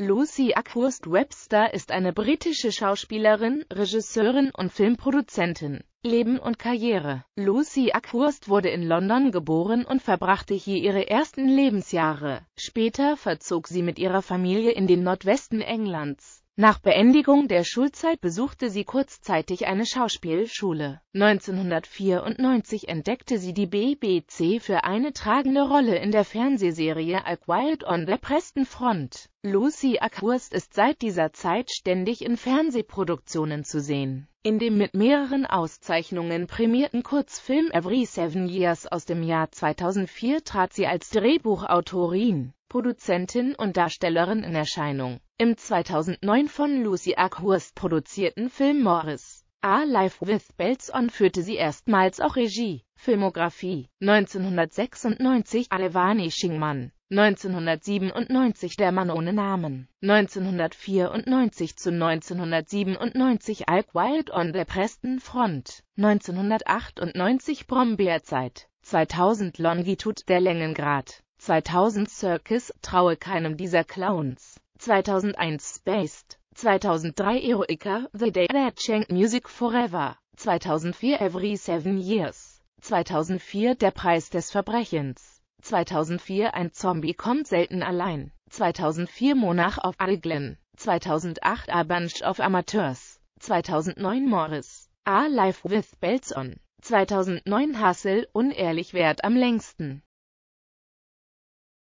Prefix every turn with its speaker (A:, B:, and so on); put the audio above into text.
A: Lucy Ackhurst Webster ist eine britische Schauspielerin, Regisseurin und Filmproduzentin. Leben und Karriere Lucy Ackhurst wurde in London geboren und verbrachte hier ihre ersten Lebensjahre. Später verzog sie mit ihrer Familie in den Nordwesten Englands. Nach Beendigung der Schulzeit besuchte sie kurzzeitig eine Schauspielschule. 1994 entdeckte sie die BBC für eine tragende Rolle in der Fernsehserie A Quiet on the Preston Front. Lucy Ackhurst ist seit dieser Zeit ständig in Fernsehproduktionen zu sehen. In dem mit mehreren Auszeichnungen prämierten Kurzfilm Every Seven Years aus dem Jahr 2004 trat sie als Drehbuchautorin, Produzentin und Darstellerin in Erscheinung. Im 2009 von Lucy Ackhurst produzierten Film Morris A Life with Bells On führte sie erstmals auch Regie. Filmografie 1996 Alevani Schingmann 1997 Der Mann ohne Namen 1994 zu 1997 Al Quiet on the Preston Front 1998 Brombeerzeit 2000 Longitude der Längengrad 2000 Circus Traue keinem dieser Clowns 2001 Spaced, 2003 Eroica, The Day That Changed Music Forever, 2004 Every Seven Years, 2004 Der Preis des Verbrechens, 2004 Ein Zombie kommt selten allein, 2004 Monarch auf Alglen, 2008 A Bunch of Amateurs, 2009 Morris, A Life with Belts on, 2009 Hustle, unehrlich wert am längsten.